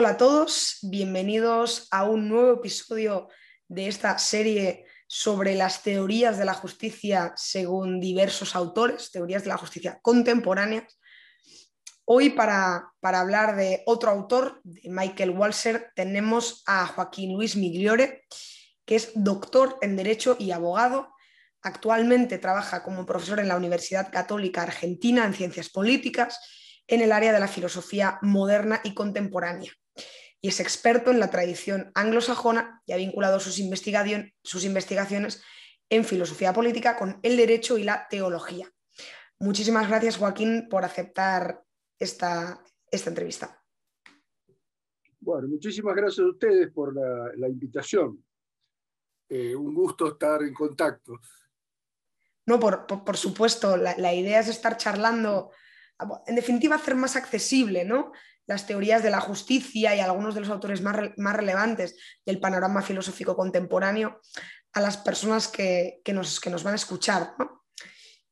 Hola a todos, bienvenidos a un nuevo episodio de esta serie sobre las teorías de la justicia según diversos autores, teorías de la justicia contemporáneas. Hoy para, para hablar de otro autor, de Michael Walser, tenemos a Joaquín Luis Migliore, que es doctor en Derecho y abogado. Actualmente trabaja como profesor en la Universidad Católica Argentina en Ciencias Políticas en el área de la filosofía moderna y contemporánea y es experto en la tradición anglosajona y ha vinculado sus, investigaciones en filosofía política con el derecho y la teología. Muchísimas gracias, Joaquín, por aceptar esta, entrevista. Bueno, muchísimas gracias a ustedes por la, invitación. Eh, un gusto estar en contacto. No, por, supuesto, la, idea es estar charlando, en definitiva, hacer más accesible ¿no? las teorías de la justicia y algunos de los autores más, más relevantes del panorama filosófico contemporáneo a las personas que, nos, que nos, van a escuchar.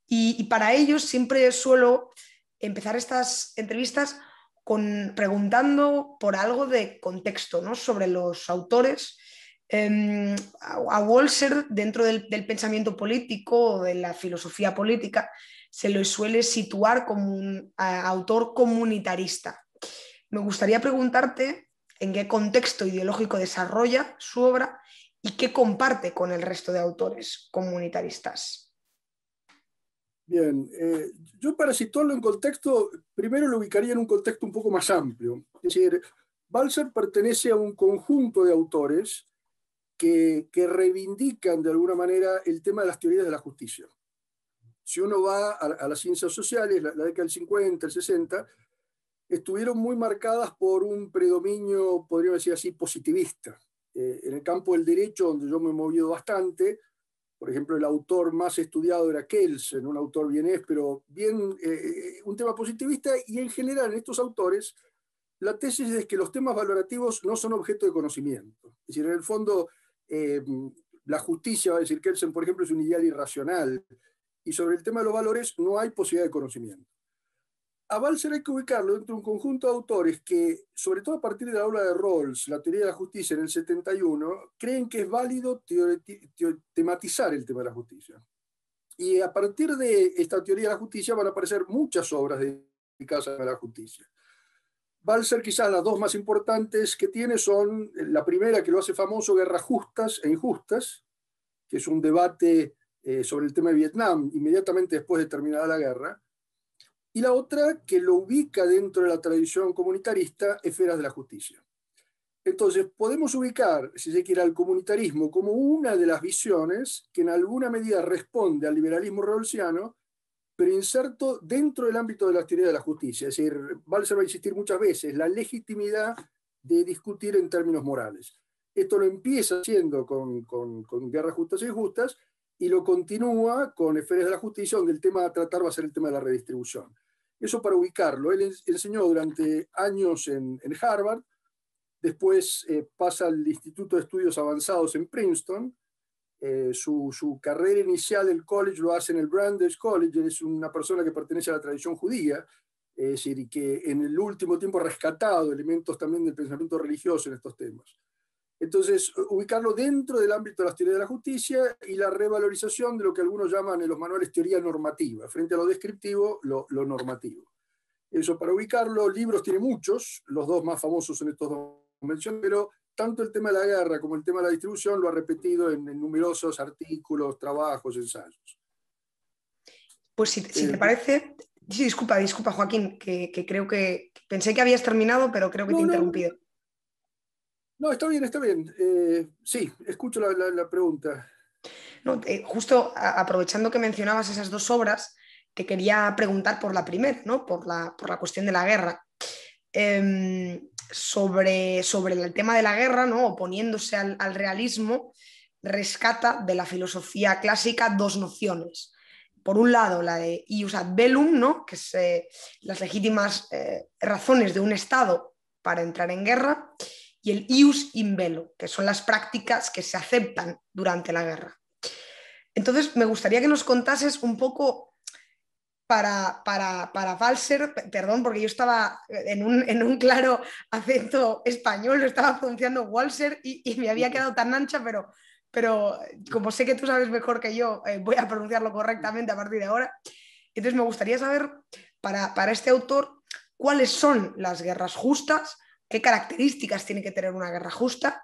Y, para ellos siempre suelo empezar estas entrevistas preguntando por algo de contexto sobre los autores. Em, a Walser, dentro del, pensamiento político o de la filosofía política, se lo suele situar como un autor comunitarista. Me gustaría preguntarte en qué contexto ideológico desarrolla su obra y qué comparte con el resto de autores comunitaristas. Bien, eh, yo para situarlo en contexto, primero lo ubicaría en un contexto un poco más amplio. Es decir, Balser pertenece a un conjunto de autores que, reivindican de alguna manera el tema de las teorías de la justicia. Si uno va a, las ciencias sociales, la, la década del 50, el 60, estuvieron muy marcadas por un predominio, podría decir así, positivista. Eh, en el campo del derecho, donde yo me he movido bastante, por ejemplo, el autor más estudiado era Kelsen, un autor bienés, pero bien, eh, eh, un tema positivista, y en general en estos autores, la tesis es que los temas valorativos no son objeto de conocimiento. Es decir, en el fondo, la justicia, va a decir Kelsen, por ejemplo, es un ideal irracional, y sobre el tema de los valores no hay posibilidad de conocimiento a Balser hay que ubicarlo dentro de un conjunto de autores que, sobre todo a partir de la obra de Rawls, La teoría de la justicia en el 71, creen que es válido tematizar el tema de la justicia. Y a partir de esta teoría de la justicia van a aparecer muchas obras dedicadas a la justicia. Balser quizás las dos más importantes que tiene son la primera que lo hace famoso, Guerras Justas e Injustas, que es un debate eh, sobre el tema de Vietnam inmediatamente después de terminada la guerra y la otra que lo ubica dentro de la tradición comunitarista, esferas de la justicia. Entonces, podemos ubicar, si se quiere, al comunitarismo como una de las visiones que en alguna medida responde al liberalismo rawlsiano, pero inserto dentro del ámbito de la teoría de la justicia. Es decir, Balser va a insistir muchas veces, la legitimidad de discutir en términos morales. Esto lo empieza haciendo con, Guerras Justas y e Injustas, y lo continúa con Esferas de la Justicia, donde el tema a tratar va a ser el tema de la redistribución. Eso para ubicarlo. Él enseñó durante años en, Harvard, después eh, pasa al Instituto de Estudios Avanzados en Princeton. Eh, su, su, carrera inicial del college lo hace en el Brandeis College, él es una persona que pertenece a la tradición judía, es decir, y que en el último tiempo ha rescatado elementos también del pensamiento religioso en estos temas. Entonces, ubicarlo dentro del ámbito de las teorías de la justicia y la revalorización de lo que algunos llaman en los manuales teoría normativa, frente a lo descriptivo, lo, normativo. Eso para ubicarlo, libros tiene muchos, los dos más famosos en estos dos mencionados, pero tanto el tema de la guerra como el tema de la distribución lo ha repetido en, numerosos artículos, trabajos, ensayos. Pues si, te eh, parece, disculpa, disculpa Joaquín, que, creo que pensé que habías terminado, pero creo que te he interrumpido. No, está bien, está bien. Eh, sí, escucho la, pregunta. Eh, justo aprovechando que mencionabas esas dos obras, te quería preguntar por la primera, por, la, cuestión de la guerra. Em, sobre, sobre el tema de la guerra, oponiéndose al, realismo, rescata de la filosofía clásica dos nociones. Por un lado, la de ius ad bellum, ¿no? que es eh, las legítimas razones de un Estado para entrar en guerra, y el ius in velo, que son las prácticas que se aceptan durante la guerra. Entonces, me gustaría que nos contases un poco para, para, para perdón, porque yo estaba en un, en un, claro acento español, lo estaba pronunciando Walser y, me había quedado tan ancha, pero, pero como sé que tú sabes mejor que yo, eh, voy a pronunciarlo correctamente a partir de ahora. Entonces, me gustaría saber para este autor cuáles son las guerras justas, qué características tiene que tener una guerra justa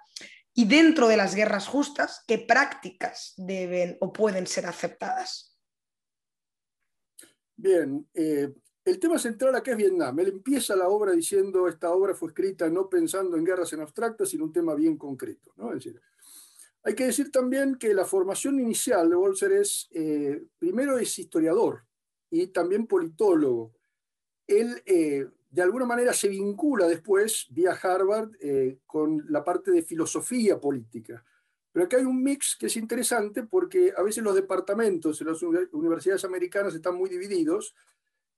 y dentro de las guerras justas, qué prácticas deben o pueden ser aceptadas. Bien, eh, el tema central acá es Vietnam. Él empieza la obra diciendo, esta obra fue escrita no pensando en guerras en abstracto, sino un tema bien concreto. Es decir, hay que decir también que la formación inicial de Bolsher es, eh, primero es historiador y también politólogo. Él eh, de alguna manera se vincula después, vía Harvard, eh, con la parte de filosofía política. Pero acá hay un mix que es interesante porque a veces los departamentos en las universidades americanas están muy divididos.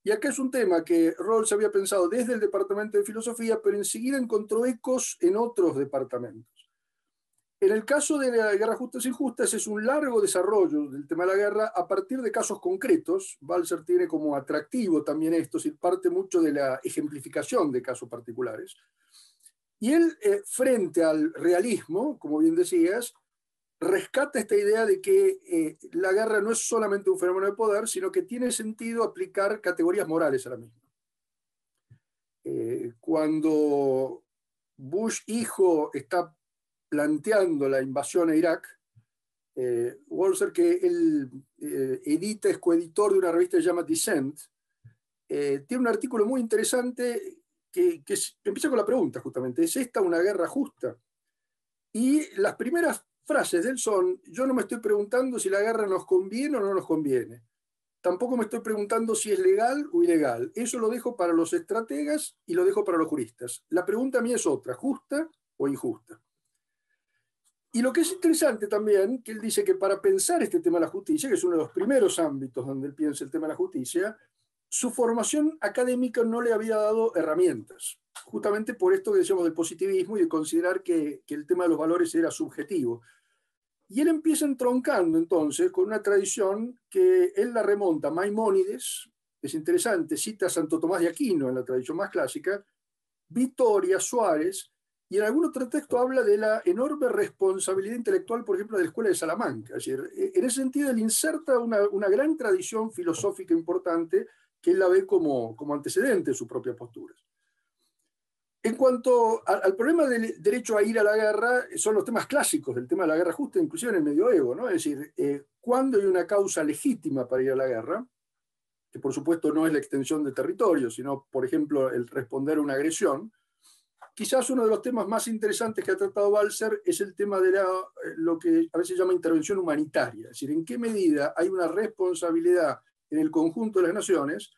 Y acá es un tema que Rawls había pensado desde el departamento de filosofía, pero enseguida encontró ecos en otros departamentos. En el caso de la guerra justas e injustas es un largo desarrollo del tema de la guerra a partir de casos concretos. Balser tiene como atractivo también esto, y parte mucho de la ejemplificación de casos particulares. Y él, eh, frente al realismo, como bien decías, rescata esta idea de que eh, la guerra no es solamente un fenómeno de poder, sino que tiene sentido aplicar categorías morales a la misma. Eh, cuando Bush hijo está planteando la invasión a Irak, eh, Walser, que él eh, edita, es coeditor de una revista que se llama Dissent, eh, tiene un artículo muy interesante que, que, empieza con la pregunta justamente, ¿es esta una guerra justa? Y las primeras frases de él son, yo no me estoy preguntando si la guerra nos conviene o no nos conviene, tampoco me estoy preguntando si es legal o ilegal, eso lo dejo para los estrategas y lo dejo para los juristas. La pregunta mía es otra, ¿justa o injusta? Y lo que es interesante también, que él dice que para pensar este tema de la justicia, que es uno de los primeros ámbitos donde él piensa el tema de la justicia, su formación académica no le había dado herramientas, justamente por esto que decíamos del positivismo y de considerar que, que el tema de los valores era subjetivo. Y él empieza entroncando entonces con una tradición que él la remonta a Maimónides, es interesante, cita a Santo Tomás de Aquino en la tradición más clásica, Vitoria, Suárez, y en algún otro texto habla de la enorme responsabilidad intelectual, por ejemplo, de la Escuela de Salamanca. Es decir, e-, en ese sentido, él inserta una, gran tradición filosófica importante que él la ve como, antecedente de sus propias posturas. En cuanto al problema del derecho a ir a la guerra, son los temas clásicos del tema de la guerra justa, inclusive en el medioevo, ¿no? Es decir, eh, ¿cuándo hay una causa legítima para ir a la guerra? Que por supuesto no es la extensión de territorio, sino, por ejemplo, el responder a una agresión Quizás uno de los temas más interesantes que ha tratado Balser es el tema de eh, lo que a veces se llama intervención humanitaria, es decir, en qué medida hay una responsabilidad en el conjunto de las naciones,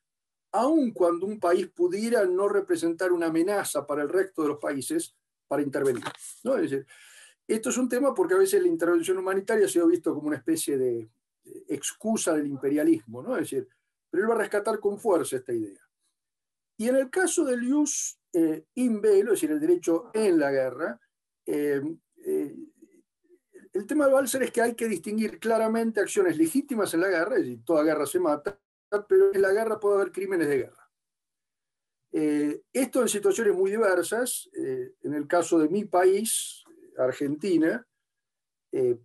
aun cuando un país pudiera no representar una amenaza para el resto de los países para intervenir. esto es un tema porque a veces la intervención humanitaria ha sido visto como una especie de excusa del imperialismo, es decir, pero él va a rescatar con fuerza esta idea. Y en el caso de Lius, eh, in velo, es decir, el derecho en la guerra. Eh, eh, el tema de Balser es que hay que distinguir claramente acciones legítimas en la guerra, y toda guerra se mata, pero en la guerra puede haber crímenes de guerra. esto en situaciones muy diversas, en el caso de mi país, Argentina,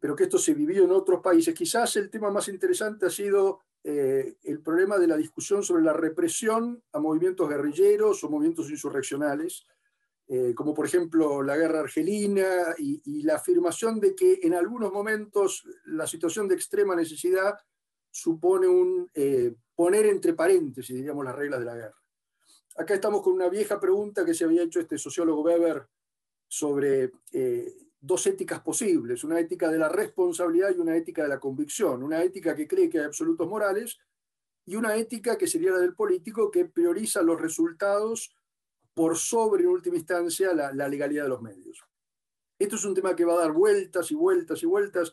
pero que esto se vivió en otros países, quizás el tema más interesante ha sido eh, el problema de la discusión sobre la represión a movimientos guerrilleros o movimientos insurreccionales, eh, como por ejemplo la guerra argelina y, la afirmación de que en algunos momentos la situación de extrema necesidad supone un eh, poner entre paréntesis, diríamos, las reglas de la guerra. Acá estamos con una vieja pregunta que se había hecho este sociólogo Weber sobre dos éticas posibles, una ética de la responsabilidad y una ética de la convicción, una ética que cree que hay absolutos morales y una ética que sería la del político que prioriza los resultados por sobre, en última instancia, la, legalidad de los medios. Esto es un tema que va a dar vueltas y vueltas y vueltas,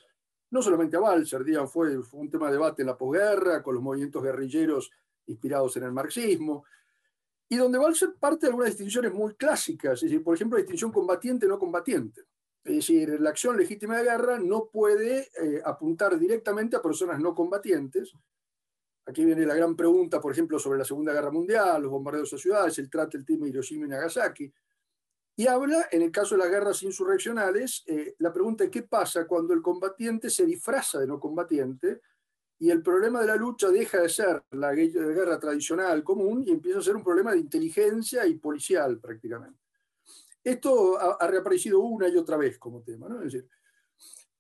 no solamente a Walser, digamos, fue, un tema de debate en la posguerra, con los movimientos guerrilleros inspirados en el marxismo, y donde Walser parte de algunas distinciones muy clásicas, es decir, por ejemplo, la distinción combatiente-no combatiente. Es decir, la acción legítima de guerra no puede eh, apuntar directamente a personas no combatientes. Aquí viene la gran pregunta, por ejemplo, sobre la Segunda Guerra Mundial, los bombardeos a ciudades, el trato, el tema Hiroshima y Nagasaki. Y habla, en el caso de las guerras insurreccionales, eh, la pregunta es qué pasa cuando el combatiente se disfraza de no combatiente y el problema de la lucha deja de ser la guerra tradicional común y empieza a ser un problema de inteligencia y policial prácticamente. Esto ha, reaparecido una y otra vez como tema.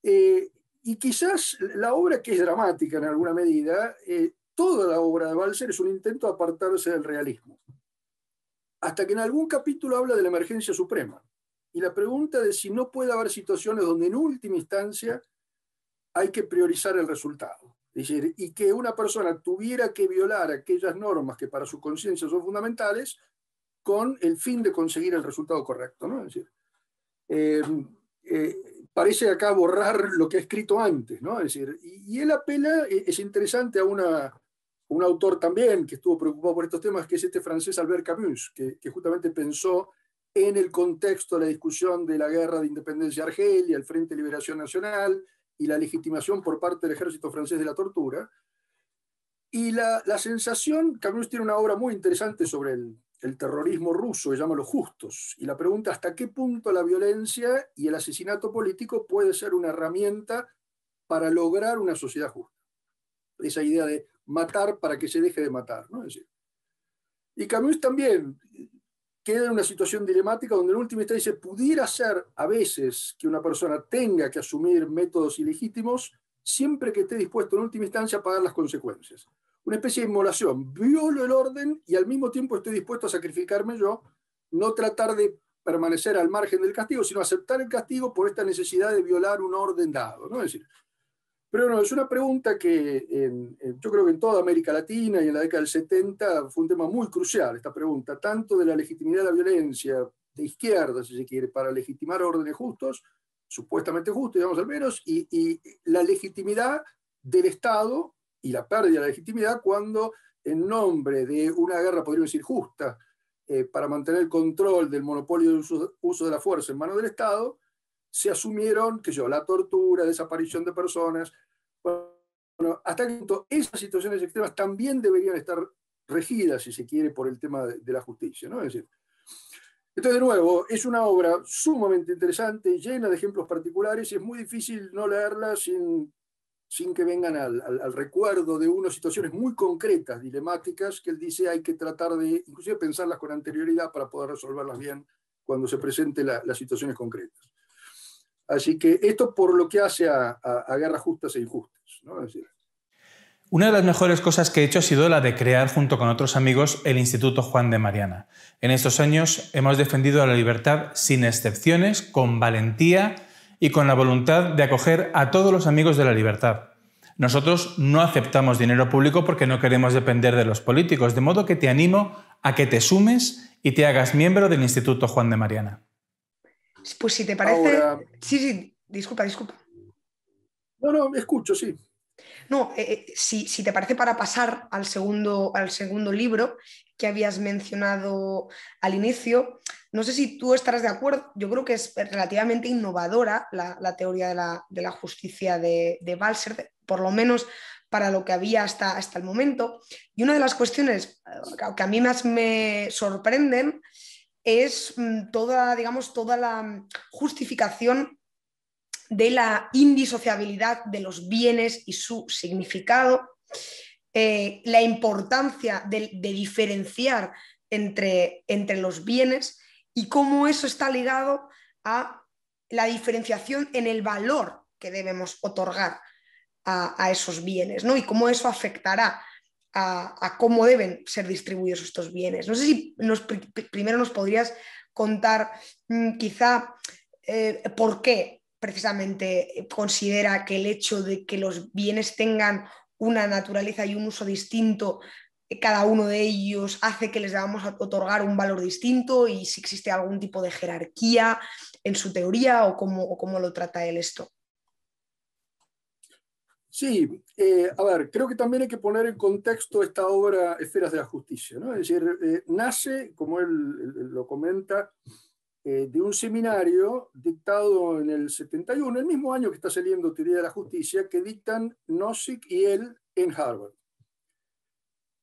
Eh, y quizás la obra que es dramática en alguna medida, eh, toda la obra de Balser es un intento de apartarse del realismo. Hasta que en algún capítulo habla de la emergencia suprema y la pregunta de si no puede haber situaciones donde en última instancia hay que priorizar el resultado. decir, y que una persona tuviera que violar aquellas normas que para su conciencia son fundamentales con el fin de conseguir el resultado correcto. ¿no? Es decir, eh, eh, parece acá borrar lo que ha escrito antes. ¿no? Es decir, y, él apela, e, es interesante a un autor también que estuvo preocupado por estos temas, que es este francés Albert Camus, que, justamente pensó en el contexto de la discusión de la guerra de independencia de Argelia, el Frente de Liberación Nacional y la legitimación por parte del ejército francés de la tortura. Y la, la sensación, Camus tiene una obra muy interesante sobre el, el terrorismo ruso, que llama los justos, y la pregunta hasta qué punto la violencia y el asesinato político puede ser una herramienta para lograr una sociedad justa. Esa idea de matar para que se deje de matar. ¿no? y Camus también queda en una situación dilemática donde en última instancia pudiera ser a veces que una persona tenga que asumir métodos ilegítimos siempre que esté dispuesto en última instancia a pagar las consecuencias una especie de inmolación. Violo el orden y al mismo tiempo estoy dispuesto a sacrificarme yo, no tratar de permanecer al margen del castigo, sino aceptar el castigo por esta necesidad de violar un orden dado. ¿no? decir, pero no, es una pregunta que yo creo que en toda América Latina y en la década del 70 fue un tema muy crucial, esta pregunta, tanto de la legitimidad de la violencia, de izquierda, si se quiere, para legitimar órdenes justos, supuestamente justos, digamos al menos, y, y la legitimidad del Estado y la pérdida de la legitimidad cuando en nombre de una guerra, podríamos decir, justa, eh, para mantener el control del monopolio del uso, de la fuerza en manos del Estado, se asumieron, que yo, la tortura, desaparición de personas. Bueno, hasta que esas situaciones extremas también deberían estar regidas, si se quiere, por el tema de, la justicia. entonces, de nuevo, es una obra sumamente interesante, llena de ejemplos particulares, y es muy difícil no leerla sin sin que vengan al, recuerdo de unas situaciones muy concretas, dilemáticas, que él dice hay que tratar de, inclusive pensarlas con anterioridad para poder resolverlas bien cuando se presenten las situaciones concretas. Así que esto por lo que hace a, guerras justas e injustas. una de las mejores cosas que he hecho ha sido la de crear junto con otros amigos el Instituto Juan de Mariana. En estos años hemos defendido la libertad sin excepciones, con valentía, y con la voluntad de acoger a todos los amigos de la libertad. Nosotros no aceptamos dinero público porque no queremos depender de los políticos, de modo que te animo a que te sumes y te hagas miembro del Instituto Juan de Mariana. Pues si te parece... Sí, sí, disculpa, disculpa. No, no, me escucho, sí. No, eh, eh, si, te parece para pasar al segundo, al segundo libro que habías mencionado al inicio, no sé si tú estarás de acuerdo, yo creo que es relativamente innovadora la, teoría de la, justicia de, Balser, por lo menos para lo que había hasta, hasta el momento. Y una de las cuestiones eh, que a mí más me sorprenden es mm, toda, digamos, toda la justificación de la indisociabilidad de los bienes y su significado, eh, la importancia de, diferenciar entre, entre, los bienes y cómo eso está ligado a la diferenciación en el valor que debemos otorgar a, esos bienes, ¿no? Y cómo eso afectará a, cómo deben ser distribuidos estos bienes. No sé si primero nos podrías contar mm, quizá eh, por qué precisamente considera que el hecho de que los bienes tengan una naturaleza y un uso distinto cada uno de ellos hace que les debamos otorgar un valor distinto y si existe algún tipo de jerarquía en su teoría o cómo, lo trata él esto. Sí, eh, a ver, creo que también hay que poner en contexto esta obra Esferas de la Justicia. ¿no? Es decir, eh, nace, como él, lo comenta, eh, de un seminario dictado en el 71, el mismo año que está saliendo Teoría de la Justicia, que dictan Nozick y él en Harvard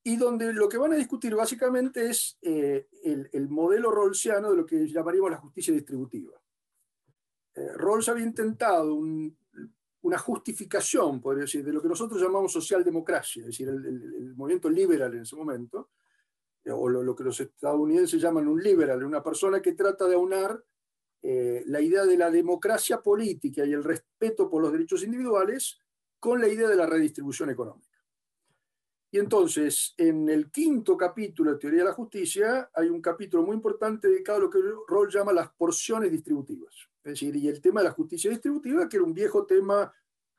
y donde lo que van a discutir básicamente es eh, el, modelo rolsiano de lo que llamaríamos la justicia distributiva. Eh, Rawls había intentado una justificación, podría decir, de lo que nosotros llamamos socialdemocracia, es decir, el, movimiento liberal en ese momento, eh, o lo, lo, que los estadounidenses llaman un liberal, una persona que trata de aunar eh, la idea de la democracia política y el respeto por los derechos individuales con la idea de la redistribución económica. Y entonces, en el quinto capítulo de Teoría de la Justicia, hay un capítulo muy importante dedicado a lo que Rawls llama las porciones distributivas. Es decir, y el tema de la justicia distributiva, que era un viejo tema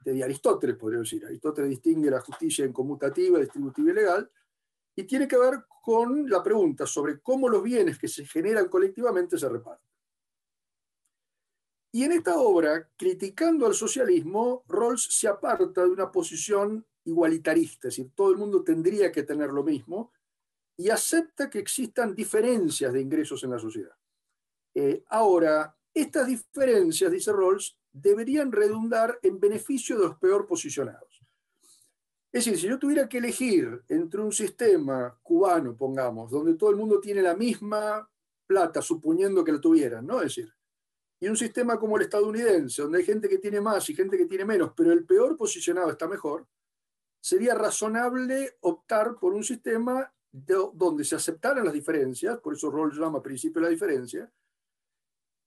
de Aristóteles, podría decir. Aristóteles distingue la justicia en distributiva y legal, y tiene que ver con la pregunta sobre cómo los bienes que se generan colectivamente se reparten. Y en esta obra, criticando al socialismo, Rawls se aparta de una posición igualitarista, es decir, todo el mundo tendría que tener lo mismo, y acepta que existan diferencias de ingresos en la sociedad. Eh, ahora, estas diferencias, dice Rawls, deberían redundar en beneficio de los peor posicionados. Es decir, si yo tuviera que elegir entre un sistema cubano, pongamos, donde todo el mundo tiene la misma plata, suponiendo que la tuvieran, ¿no? Es decir, y un sistema como el estadounidense, donde hay gente que tiene más y gente que tiene menos, pero el peor posicionado está mejor, sería razonable optar por un sistema donde se aceptaran las diferencias, por eso Rawls llama principio de la diferencia,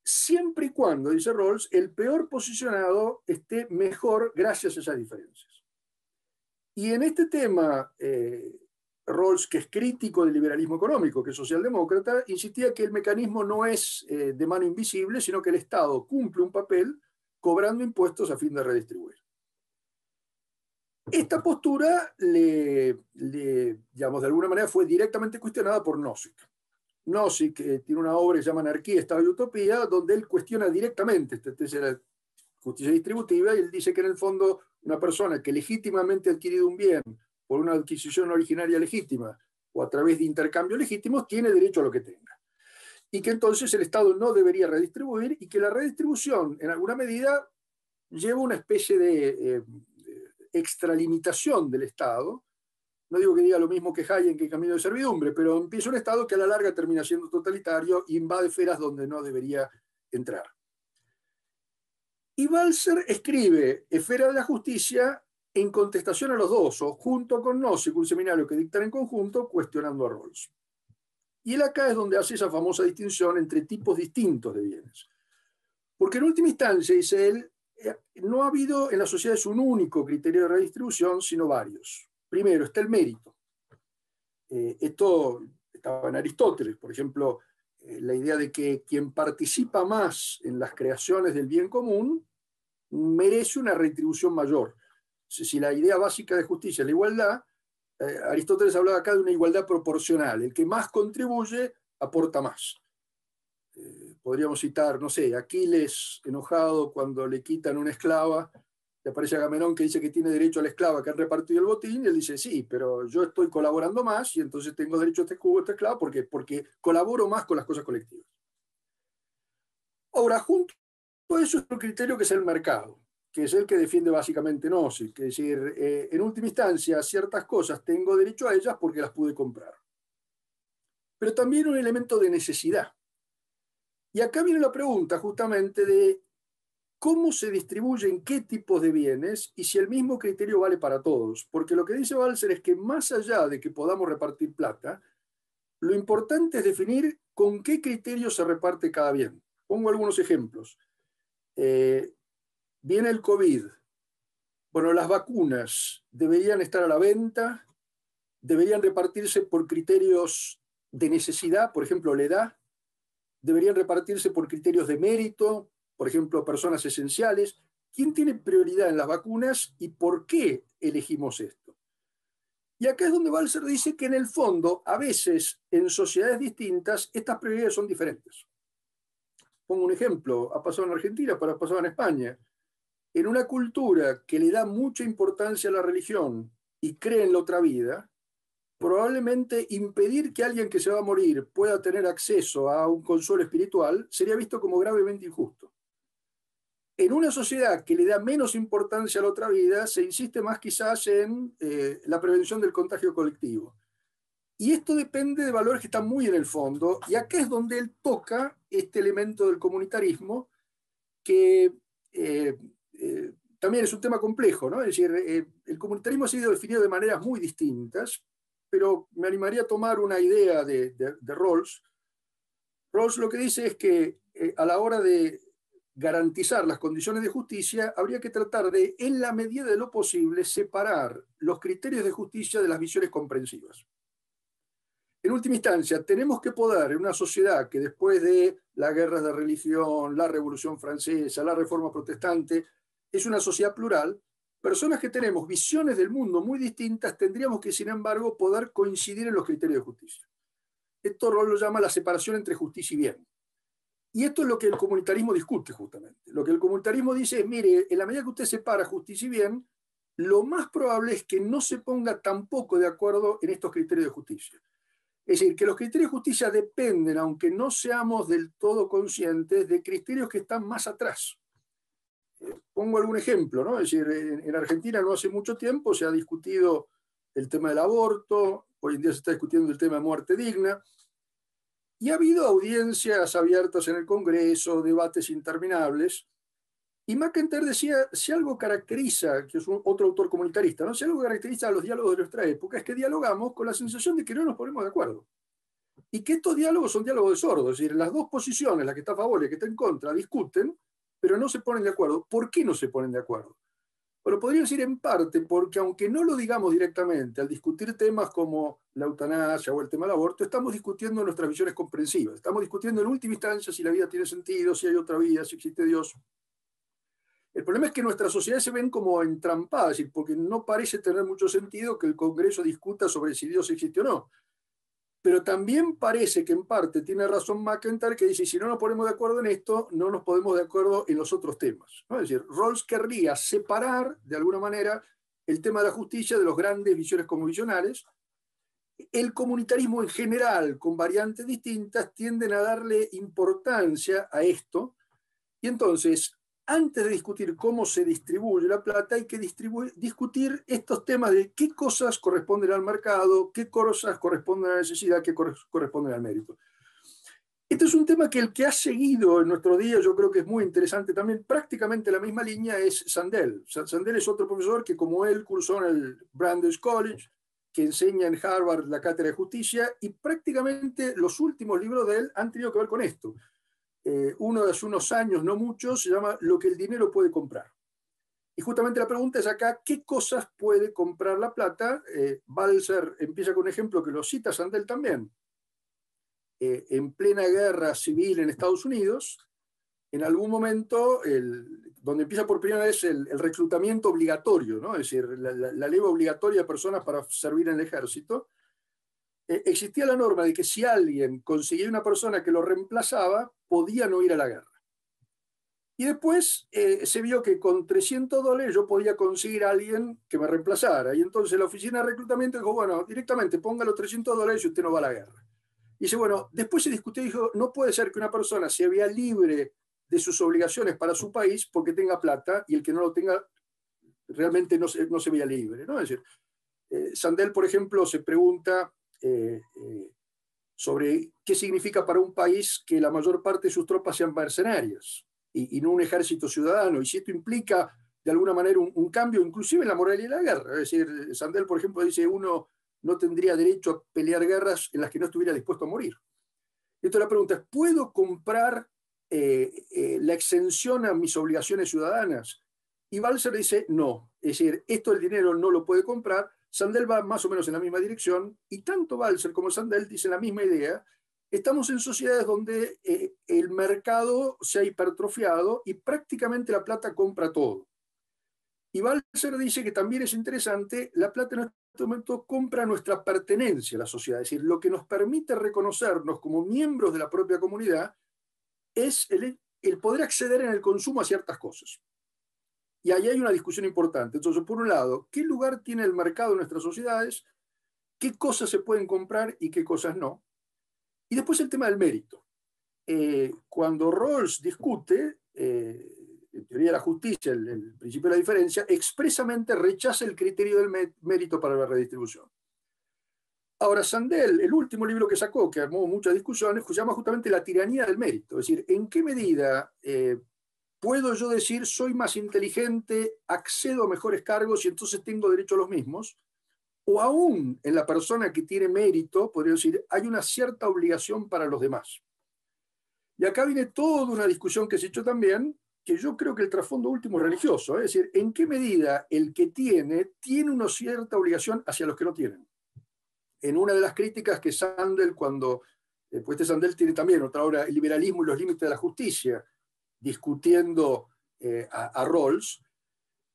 siempre y cuando, dice Rawls, el peor posicionado esté mejor gracias a esas diferencias. Y en este tema, eh, Rawls, que es crítico del liberalismo económico, que es socialdemócrata, insistía que el mecanismo no es eh, de mano invisible, sino que el Estado cumple un papel cobrando impuestos a fin de redistribuir. Esta postura, le, le, digamos, de alguna manera fue directamente cuestionada por Nozick. Nozick eh, tiene una obra que se llama Anarquía, Estado y Utopía, donde él cuestiona directamente esta la justicia distributiva y él dice que en el fondo una persona que legítimamente ha adquirido un bien por una adquisición originaria legítima o a través de intercambios legítimos tiene derecho a lo que tenga. Y que entonces el Estado no debería redistribuir y que la redistribución en alguna medida lleva una especie de... Eh, extralimitación del Estado. No digo que diga lo mismo que Hayek que Camino de Servidumbre, pero empieza un Estado que a la larga termina siendo totalitario y invade esferas donde no debería entrar. Y Balser escribe Esfera de la Justicia en contestación a los dos, o junto con Nozick, un seminario que dictan en conjunto, cuestionando a Rawls. Y él acá es donde hace esa famosa distinción entre tipos distintos de bienes. Porque en última instancia, dice él, no ha habido en las sociedades un único criterio de redistribución, sino varios. Primero, está el mérito. Eh, esto estaba en Aristóteles, por ejemplo, eh, la idea de que quien participa más en las creaciones del bien común merece una retribución mayor. Si, la idea básica de justicia es la igualdad, eh, Aristóteles hablaba acá de una igualdad proporcional. El que más contribuye aporta más podríamos citar, no sé, Aquiles enojado cuando le quitan una esclava, y aparece Agamenón que dice que tiene derecho a la esclava que han repartido el botín, y él dice, sí, pero yo estoy colaborando más y entonces tengo derecho a este cubo, esta esclava, porque porque colaboro más con las cosas colectivas. Ahora, junto a eso es un criterio que es el mercado, que es el que defiende básicamente Gnosis, que es decir, eh, en última instancia, ciertas cosas tengo derecho a ellas porque las pude comprar. Pero también un elemento de necesidad y acá viene la pregunta justamente de cómo se distribuyen qué tipos de bienes y si el mismo criterio vale para todos. Porque lo que dice Balser es que más allá de que podamos repartir plata, lo importante es definir con qué criterio se reparte cada bien. Pongo algunos ejemplos. Eh, viene el COVID. Bueno, las vacunas deberían estar a la venta, deberían repartirse por criterios de necesidad, por ejemplo, la edad, deberían repartirse por criterios de mérito, por ejemplo, personas esenciales. ¿Quién tiene prioridad en las vacunas y por qué elegimos esto? Y acá es donde Balser dice que en el fondo, a veces, en sociedades distintas, estas prioridades son diferentes. Pongo un ejemplo, ha pasado en Argentina, pero ha pasado en España. En una cultura que le da mucha importancia a la religión y cree en la otra vida, probablemente impedir que alguien que se va a morir pueda tener acceso a un consuelo espiritual sería visto como gravemente injusto. En una sociedad que le da menos importancia a la otra vida, se insiste más quizás en eh, la prevención del contagio colectivo. Y esto depende de valores que están muy en el fondo, y acá es donde él toca este elemento del comunitarismo, que eh, eh, también es un tema complejo, ¿no? Es decir, el comunitarismo ha sido definido de maneras muy distintas, pero me animaría a tomar una idea de, de, de Rawls. Rawls lo que dice es que eh, a la hora de garantizar las condiciones de justicia, habría que tratar de, en la medida de lo posible, separar los criterios de justicia de las visiones comprensivas. En última instancia, tenemos que poder, en una sociedad que después de las guerras de religión, la Revolución Francesa, la Reforma Protestante, es una sociedad plural, Personas que tenemos visiones del mundo muy distintas, tendríamos que, sin embargo, poder coincidir en los criterios de justicia. Esto Rollo lo llama la separación entre justicia y bien. Y esto es lo que el comunitarismo discute justamente. Lo que el comunitarismo dice es, mire, en la medida que usted separa justicia y bien, lo más probable es que no se ponga tampoco de acuerdo en estos criterios de justicia. Es decir, que los criterios de justicia dependen, aunque no seamos del todo conscientes, de criterios que están más atrás pongo algún ejemplo, ¿no? Es decir, en, Argentina no hace mucho tiempo se ha discutido el tema del aborto, hoy en día se está discutiendo el tema de muerte digna, y ha habido audiencias abiertas en el Congreso, debates interminables, y McIntyre decía, si algo caracteriza, que es un, otro autor comunitarista, ¿no? si algo caracteriza a los diálogos de nuestra época es que dialogamos con la sensación de que no nos ponemos de acuerdo. Y que estos diálogos son diálogos de sordos, es decir, las dos posiciones, la que está a favor y la que está en contra, discuten, pero no se ponen de acuerdo. ¿Por qué no se ponen de acuerdo? Bueno, podría decir en parte porque aunque no lo digamos directamente, al discutir temas como la eutanasia o el tema del aborto, estamos discutiendo nuestras visiones comprensivas, estamos discutiendo en última instancia si la vida tiene sentido, si hay otra vida, si existe Dios. El problema es que nuestras sociedades se ven como entrampadas, porque no parece tener mucho sentido que el Congreso discuta sobre si Dios existe o no. Pero también parece que en parte tiene razón McIntyre que dice, si no nos ponemos de acuerdo en esto, no nos podemos de acuerdo en los otros temas. Es decir, Rawls querría separar, de alguna manera, el tema de la justicia de los grandes visiones comunicionales. El comunitarismo en general, con variantes distintas, tienden a darle importancia a esto. Y entonces, antes de discutir cómo se distribuye la plata, hay que discutir estos temas de qué cosas corresponden al mercado, qué cosas corresponden a la necesidad, qué corresponden al mérito. Este es un tema que el que ha seguido en nuestro día, yo creo que es muy interesante también, prácticamente la misma línea es Sandel. Sandel es otro profesor que como él cursó en el Brandeis College, que enseña en Harvard la cátedra de justicia, y prácticamente los últimos libros de él han tenido que ver con esto. Eh, uno de hace unos años, no muchos, se llama Lo que el dinero puede comprar. Y justamente la pregunta es acá, ¿qué cosas puede comprar la plata? Eh, Balser empieza con un ejemplo que lo cita Sandel también. Eh, en plena guerra civil en Estados Unidos, en algún momento, donde empieza por primera vez el, reclutamiento obligatorio, es decir, la, la, obligatoria de personas para servir en el ejército, eh, existía la norma de que si alguien conseguía una persona que lo reemplazaba, podía no ir a la guerra. Y después eh, se vio que con 300 dólares yo podía conseguir a alguien que me reemplazara. Y entonces la oficina de reclutamiento dijo, bueno, directamente ponga los 300 dólares y usted no va a la guerra. Y dice, bueno, después se discutió y dijo, no puede ser que una persona se vea libre de sus obligaciones para su país porque tenga plata y el que no lo tenga realmente no se, no se vea libre. ¿no? Es decir, eh, Sandel, por ejemplo, se pregunta eh, eh, sobre qué significa para un país que la mayor parte de sus tropas sean mercenarias y, no un ejército ciudadano. Y si esto implica de alguna manera un, cambio, inclusive en la moralidad de la guerra. Es decir, Sandel, por ejemplo, dice uno no tendría derecho a pelear guerras en las que no estuviera dispuesto a morir. Entonces la pregunta es, ¿puedo comprar eh, la exención a mis obligaciones ciudadanas? Y Balser dice, no, es decir, esto el dinero no lo puede comprar, Sandel va más o menos en la misma dirección y tanto Balser como Sandel dicen la misma idea. Estamos en sociedades donde eh, el mercado se ha hipertrofiado y prácticamente la plata compra todo. Y Balser dice que también es interesante, la plata en este momento compra nuestra pertenencia a la sociedad, es decir, lo que nos permite reconocernos como miembros de la propia comunidad es el poder acceder en el consumo a ciertas cosas. Y ahí hay una discusión importante. Entonces, por un lado, ¿qué lugar tiene el mercado en nuestras sociedades? ¿Qué cosas se pueden comprar y qué cosas no? Y después el tema del mérito. Eh, cuando Rawls discute, eh, en teoría de la justicia, el, principio de la diferencia, expresamente rechaza el criterio del mérito para la redistribución. Ahora, Sandel, el último libro que sacó, que armó muchas discusiones, se llama justamente La tiranía del mérito, es decir, en qué medida eh, puedo yo decir, soy más inteligente, accedo a mejores cargos y entonces tengo derecho a los mismos. O aún en la persona que tiene mérito, podría decir, hay una cierta obligación para los demás. Y acá viene toda una discusión que se echó también, que yo creo que el trasfondo último es religioso, ¿eh? es decir, en qué medida el que tiene tiene una cierta obligación hacia los que no tienen. En una de las críticas que Sandel, cuando, pues este Sandel tiene también otra obra, el liberalismo y los límites de la justicia, discutiendo eh, a, Rawls,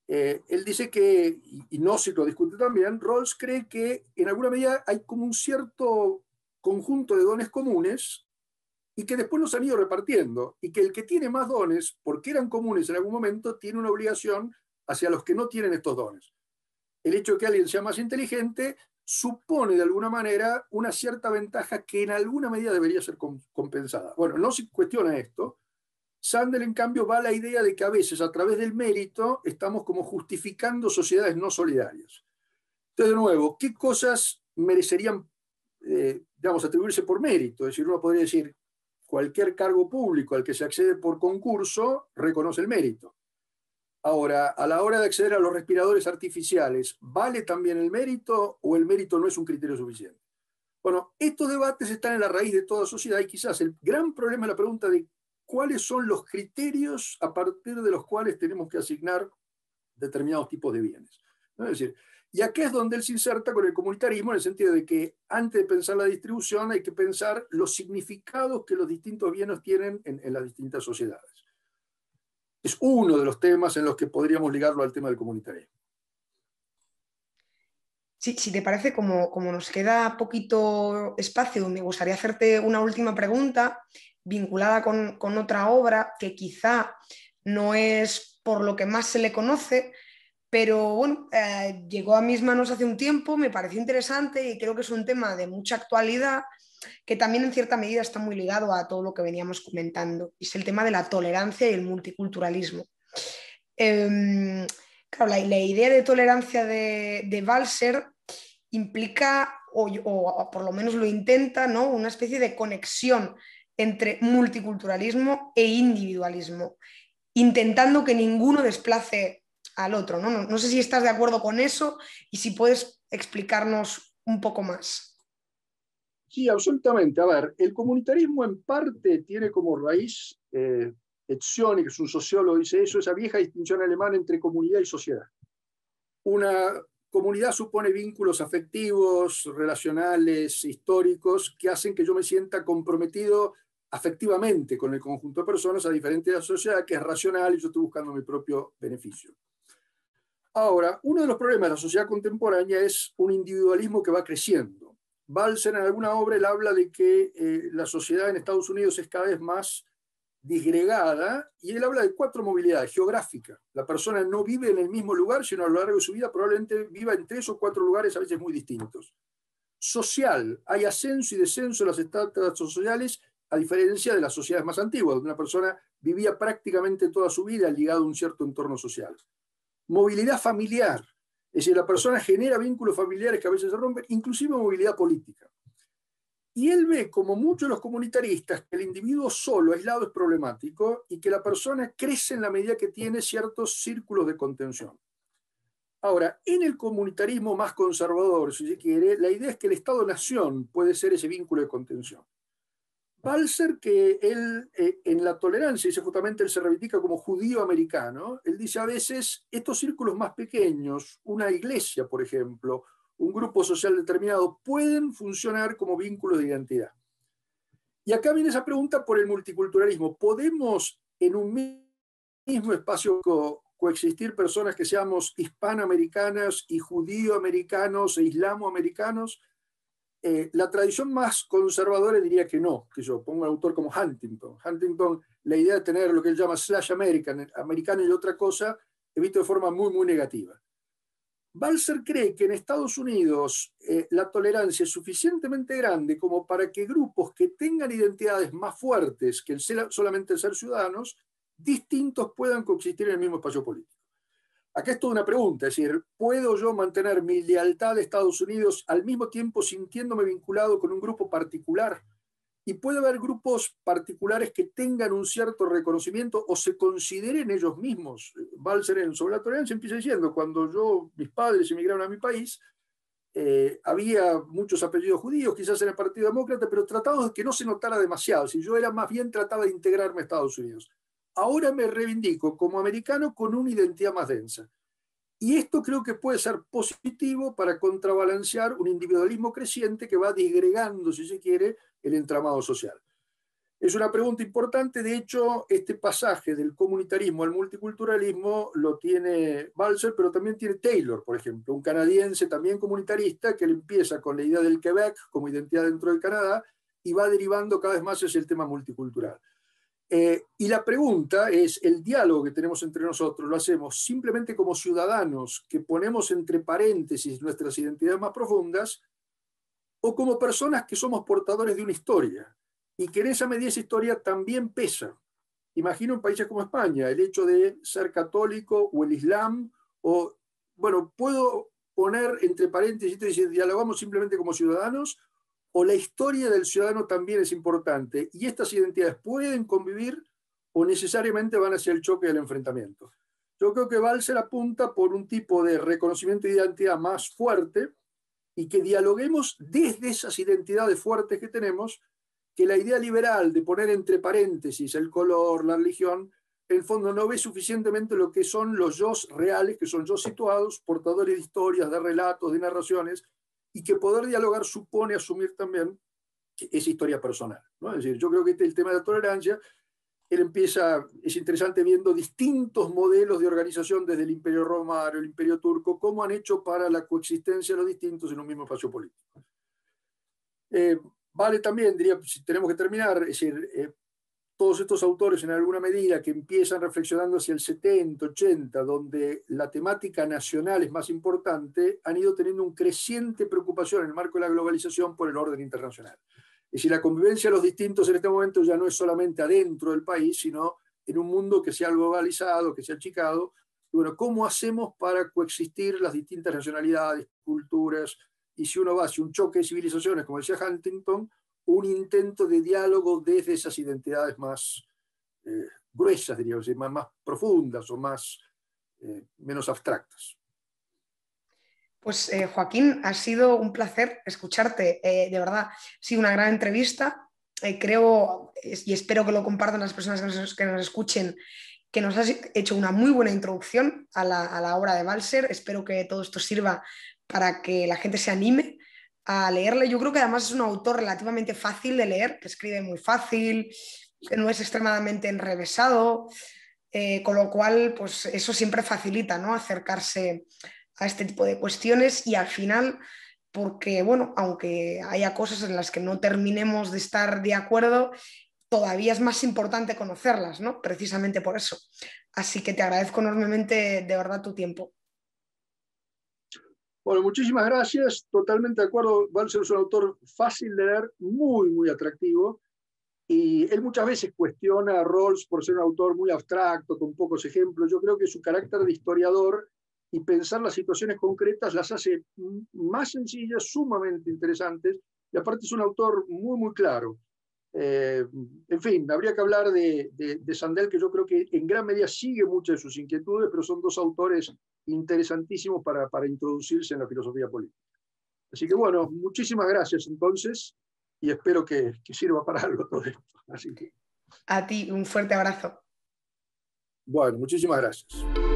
eh, él dice que, y si lo discute también, Rawls cree que en alguna medida hay como un cierto conjunto de dones comunes y que después los han ido repartiendo, y que el que tiene más dones, porque eran comunes en algún momento, tiene una obligación hacia los que no tienen estos dones. El hecho de que alguien sea más inteligente supone de alguna manera una cierta ventaja que en alguna medida debería ser compensada. Bueno, no se cuestiona esto, Sandel, en cambio, va a la idea de que a veces a través del mérito estamos como justificando sociedades no solidarias. Entonces, de nuevo, ¿qué cosas merecerían, eh, digamos, atribuirse por mérito? Es decir, uno podría decir, cualquier cargo público al que se accede por concurso reconoce el mérito. Ahora, a la hora de acceder a los respiradores artificiales, ¿vale también el mérito o el mérito no es un criterio suficiente? Bueno, estos debates están en la raíz de toda sociedad y quizás el gran problema es la pregunta de cuáles son los criterios a partir de los cuales tenemos que asignar determinados tipos de bienes. Es decir, y aquí es donde él se inserta con el comunitarismo, en el sentido de que antes de pensar la distribución hay que pensar los significados que los distintos bienes tienen en, las distintas sociedades. Es uno de los temas en los que podríamos ligarlo al tema del comunitarismo. Si, si, te parece, como, como, nos queda poquito espacio, me gustaría hacerte una última pregunta vinculada con, otra obra que quizá no es por lo que más se le conoce, pero eh, llegó a mis manos hace un tiempo, me pareció interesante y creo que es un tema de mucha actualidad que también en cierta medida está muy ligado a todo lo que veníamos comentando, es el tema de la tolerancia y el multiculturalismo. Em, la, idea de tolerancia de, de Balser implica, o, por lo menos lo intenta, ¿no? una especie de conexión entre multiculturalismo e individualismo, intentando que ninguno desplace al otro. ¿no? No, sé si estás de acuerdo con eso y si puedes explicarnos un poco más. Sí, absolutamente. A ver, el comunitarismo en parte tiene como raíz, eh, Etzioni, que es un sociólogo, dice eso, esa vieja distinción alemana entre comunidad y sociedad. Una comunidad supone vínculos afectivos, relacionales, históricos, que hacen que yo me sienta comprometido afectivamente con el conjunto de personas, a diferente de la sociedad que es racional y yo estoy buscando mi propio beneficio. Ahora, uno de los problemas de la sociedad contemporánea es un individualismo que va creciendo. Balser en alguna obra él habla de que eh, la sociedad en Estados Unidos es cada vez más disgregada y él habla de cuatro movilidades geográfica. La persona no vive en el mismo lugar, sino a lo largo de su vida probablemente viva en tres o cuatro lugares a veces muy distintos. Social, hay ascenso y descenso en las estratas sociales a diferencia de las sociedades más antiguas, donde una persona vivía prácticamente toda su vida ligada a un cierto entorno social. Movilidad familiar, es decir, la persona genera vínculos familiares que a veces se rompen, inclusive movilidad política. Y él ve, como muchos de los comunitaristas, que el individuo solo, aislado, es problemático y que la persona crece en la medida que tiene ciertos círculos de contención. Ahora, en el comunitarismo más conservador, si se quiere, la idea es que el Estado-nación puede ser ese vínculo de contención. Balser, que él eh, en La Tolerancia, dice justamente, él se reivindica como judío americano, él dice a veces, estos círculos más pequeños, una iglesia, por ejemplo, un grupo social determinado, pueden funcionar como vínculo de identidad. Y acá viene esa pregunta por el multiculturalismo. ¿Podemos en un mismo espacio coexistir personas que seamos hispanoamericanas y judíoamericanos e islamoamericanos? Eh, la tradición más conservadora diría que no, que yo pongo un autor como Huntington. Huntington, la idea de tener lo que él llama slash American, americano y otra cosa, he visto de forma muy, muy negativa. Balser cree que en Estados Unidos eh, la tolerancia es suficientemente grande como para que grupos que tengan identidades más fuertes que el solamente ser ciudadanos, distintos puedan coexistir en el mismo espacio político. Acá es toda una pregunta, es decir, ¿puedo yo mantener mi lealtad a Estados Unidos al mismo tiempo sintiéndome vinculado con un grupo particular? Y puede haber grupos particulares que tengan un cierto reconocimiento o se consideren ellos mismos. en sobre la tolerancia empieza diciendo, cuando yo, mis padres emigraron a mi país, eh, había muchos apellidos judíos, quizás en el Partido Demócrata, pero tratados de que no se notara demasiado. Si yo era más bien trataba de integrarme a Estados Unidos ahora me reivindico como americano con una identidad más densa. Y esto creo que puede ser positivo para contrabalancear un individualismo creciente que va disgregando, si se quiere, el entramado social. Es una pregunta importante, de hecho, este pasaje del comunitarismo al multiculturalismo lo tiene Balser, pero también tiene Taylor, por ejemplo, un canadiense también comunitarista que empieza con la idea del Quebec como identidad dentro de Canadá y va derivando cada vez más hacia el tema multicultural. Eh, y la pregunta es, el diálogo que tenemos entre nosotros, ¿lo hacemos simplemente como ciudadanos que ponemos entre paréntesis nuestras identidades más profundas o como personas que somos portadores de una historia y que en esa medida esa historia también pesa? Imagino en países como España, el hecho de ser católico o el Islam, o, bueno, puedo poner entre paréntesis y dialogamos simplemente como ciudadanos o la historia del ciudadano también es importante y estas identidades pueden convivir o necesariamente van hacia el choque del enfrentamiento. Yo creo que Balser apunta por un tipo de reconocimiento de identidad más fuerte y que dialoguemos desde esas identidades fuertes que tenemos, que la idea liberal de poner entre paréntesis el color, la religión, en el fondo no ve suficientemente lo que son los yo reales, que son yo situados, portadores de historias, de relatos, de narraciones, y que poder dialogar supone asumir también esa historia personal. ¿no? Es decir, yo creo que este, el tema de la tolerancia, él empieza, es interesante viendo distintos modelos de organización desde el Imperio Romano, el Imperio Turco, cómo han hecho para la coexistencia de los distintos en un mismo espacio político. Eh, vale también, diría, si tenemos que terminar, es decir, eh, todos estos autores en alguna medida que empiezan reflexionando hacia el 70, 80, donde la temática nacional es más importante, han ido teniendo un creciente preocupación en el marco de la globalización por el orden internacional. Y si la convivencia de los distintos en este momento ya no es solamente adentro del país, sino en un mundo que se ha globalizado, que se ha achicado. bueno, ¿cómo hacemos para coexistir las distintas nacionalidades, culturas? Y si uno va hacia un choque de civilizaciones, como decía Huntington, un intento de diálogo desde esas identidades más eh, gruesas, diríamos, más, más profundas o más eh, menos abstractas. Pues eh, Joaquín, ha sido un placer escucharte, de verdad, sí, una gran entrevista. creo y espero que lo compartan las personas que nos, escuchen, que nos has hecho una muy buena introducción a la, a la obra de Balser. Espero que todo esto sirva para que la gente se anime a leerle. Yo creo que además es un autor relativamente fácil de leer, que escribe muy fácil, que no es extremadamente enrevesado, eh, con lo cual pues eso siempre facilita ¿no? acercarse a este tipo de cuestiones y al final, porque bueno, aunque haya cosas en las que no terminemos de estar de acuerdo, todavía es más importante conocerlas, ¿no? Precisamente por eso. Así que te agradezco enormemente de verdad tu tiempo. Bueno, muchísimas gracias. Totalmente de acuerdo. Balser es un autor fácil de leer, muy, muy atractivo. Y él muchas veces cuestiona a Rawls por ser un autor muy abstracto, con pocos ejemplos. Yo creo que su carácter de historiador y pensar las situaciones concretas las hace más sencillas, sumamente interesantes. Y aparte es un autor muy, muy claro. Eh, en fin, habría que hablar de, Sandel, que yo creo que en gran medida sigue muchas de sus inquietudes, pero son dos autores interesantísimos para, introducirse en la filosofía política. Así que bueno, muchísimas gracias entonces y espero que, sirva para algo todo esto. Así que... A ti, un fuerte abrazo. Bueno, muchísimas gracias.